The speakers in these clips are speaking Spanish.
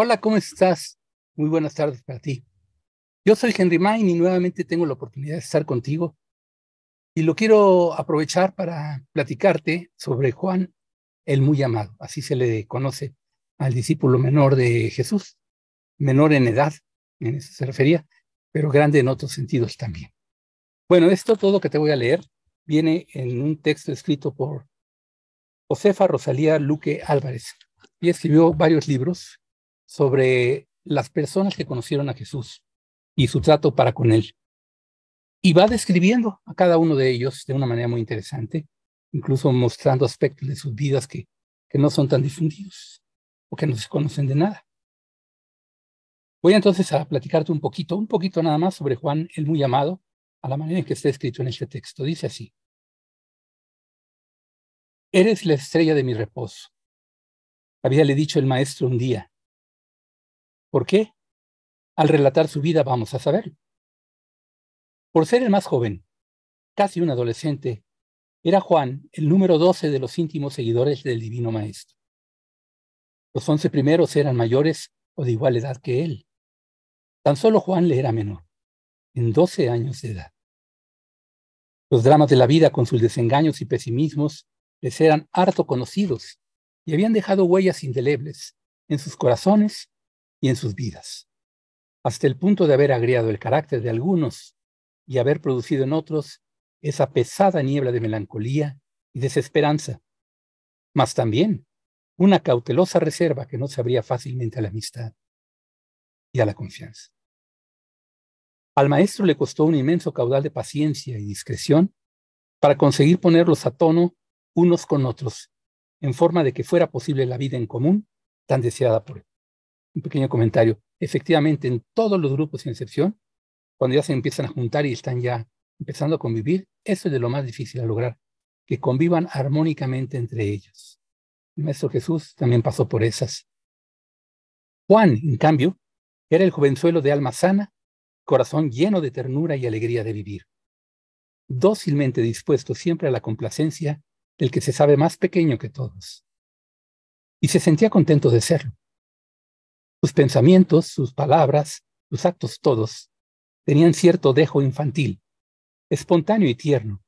Hola, ¿cómo estás? Muy buenas tardes para ti. Yo soy Henry Main y nuevamente tengo la oportunidad de estar contigo. Y lo quiero aprovechar para platicarte sobre Juan el muy amado, así se le conoce al discípulo menor de Jesús, menor en edad, en eso se refería, pero grande en otros sentidos también. Bueno, esto todo que te voy a leer viene en un texto escrito por Josefa Rosalía Luque Álvarez. Y escribió varios libros sobre las personas que conocieron a Jesús y su trato para con él. Y va describiendo a cada uno de ellos de una manera muy interesante, incluso mostrando aspectos de sus vidas que, no son tan difundidos o que no se conocen de nada. Voy entonces a platicarte un poquito, un poquito nada más sobre Juan el muy amado, a la manera en que está escrito en este texto. Dice así, Eres la estrella de mi reposo. le dicho el maestro un día, ¿Por qué? Al relatar su vida vamos a saber. Por ser el más joven, casi un adolescente, era Juan el número 12 de los íntimos seguidores del Divino Maestro. Los once primeros eran mayores o de igual edad que él. Tan solo Juan le era menor, en 12 años de edad. Los dramas de la vida con sus desengaños y pesimismos les eran harto conocidos y habían dejado huellas indelebles en sus corazones y en sus vidas, hasta el punto de haber agriado el carácter de algunos y haber producido en otros esa pesada niebla de melancolía y desesperanza, mas también una cautelosa reserva que no se abría fácilmente a la amistad y a la confianza. Al maestro le costó un inmenso caudal de paciencia y discreción para conseguir ponerlos a tono unos con otros, en forma de que fuera posible la vida en común tan deseada por él un pequeño comentario. Efectivamente, en todos los grupos, sin excepción, cuando ya se empiezan a juntar y están ya empezando a convivir, eso es de lo más difícil a lograr, que convivan armónicamente entre ellos. El Maestro Jesús también pasó por esas. Juan, en cambio, era el jovenzuelo de alma sana, corazón lleno de ternura y alegría de vivir, dócilmente dispuesto siempre a la complacencia del que se sabe más pequeño que todos. Y se sentía contento de serlo sus pensamientos, sus palabras, sus actos todos tenían cierto dejo infantil, espontáneo y tierno,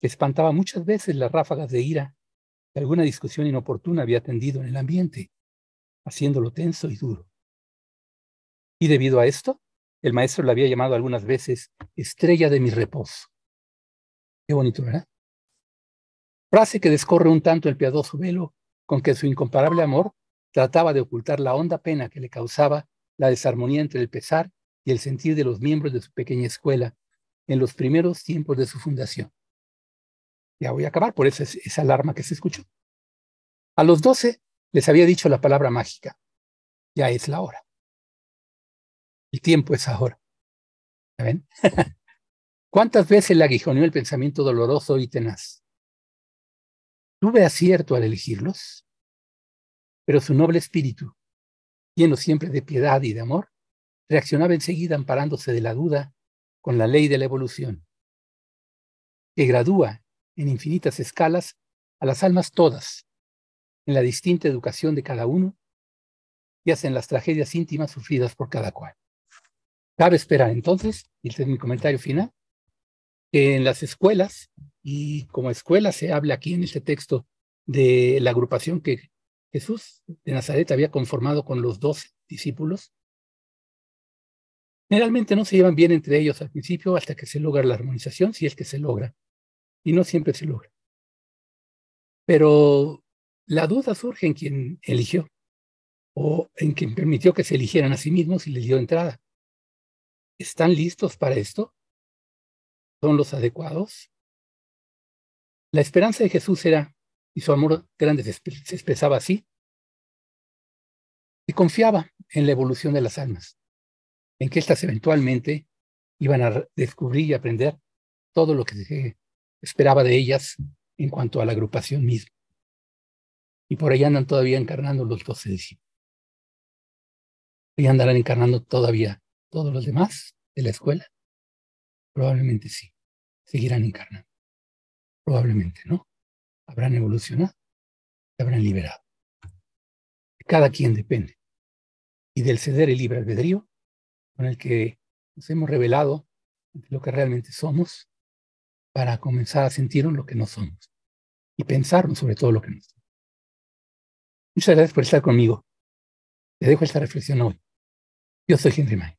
que espantaba muchas veces las ráfagas de ira que alguna discusión inoportuna había tendido en el ambiente, haciéndolo tenso y duro. Y debido a esto, el maestro lo había llamado algunas veces estrella de mi reposo. Qué bonito, ¿verdad? Frase que descorre un tanto el piadoso velo con que su incomparable amor trataba de ocultar la honda pena que le causaba la desarmonía entre el pesar y el sentir de los miembros de su pequeña escuela en los primeros tiempos de su fundación. Ya voy a acabar, por eso esa alarma que se escuchó. A los doce les había dicho la palabra mágica. Ya es la hora. El tiempo es ahora. ¿Cuántas veces le aguijoneó el pensamiento doloroso y tenaz? ¿Tuve acierto al elegirlos? pero su noble espíritu, lleno siempre de piedad y de amor, reaccionaba enseguida amparándose de la duda con la ley de la evolución, que gradúa en infinitas escalas a las almas todas, en la distinta educación de cada uno y hacen las tragedias íntimas sufridas por cada cual. Cabe esperar entonces, y este es mi comentario final, que en las escuelas, y como escuela se habla aquí en este texto de la agrupación que Jesús de Nazaret había conformado con los doce discípulos, generalmente no se llevan bien entre ellos al principio hasta que se logra la armonización, si es que se logra, y no siempre se logra. Pero la duda surge en quien eligió, o en quien permitió que se eligieran a sí mismos y les dio entrada. ¿Están listos para esto? ¿Son los adecuados? La esperanza de Jesús era, y su amor grande se, expresaba así. Y confiaba en la evolución de las almas, en que éstas eventualmente iban a descubrir y aprender todo lo que se esperaba de ellas en cuanto a la agrupación misma. Y por ahí andan todavía encarnando los doce discípulos. Y andarán encarnando todavía todos los demás de la escuela. Probablemente sí. Seguirán encarnando. Probablemente no habrán evolucionado, se habrán liberado. Cada quien depende. Y del ceder el libre albedrío con el que nos hemos revelado lo que realmente somos para comenzar a sentirnos lo que no somos y pensarnos sobre todo lo que no somos. Muchas gracias por estar conmigo. Te dejo esta reflexión hoy. Yo soy Henry May.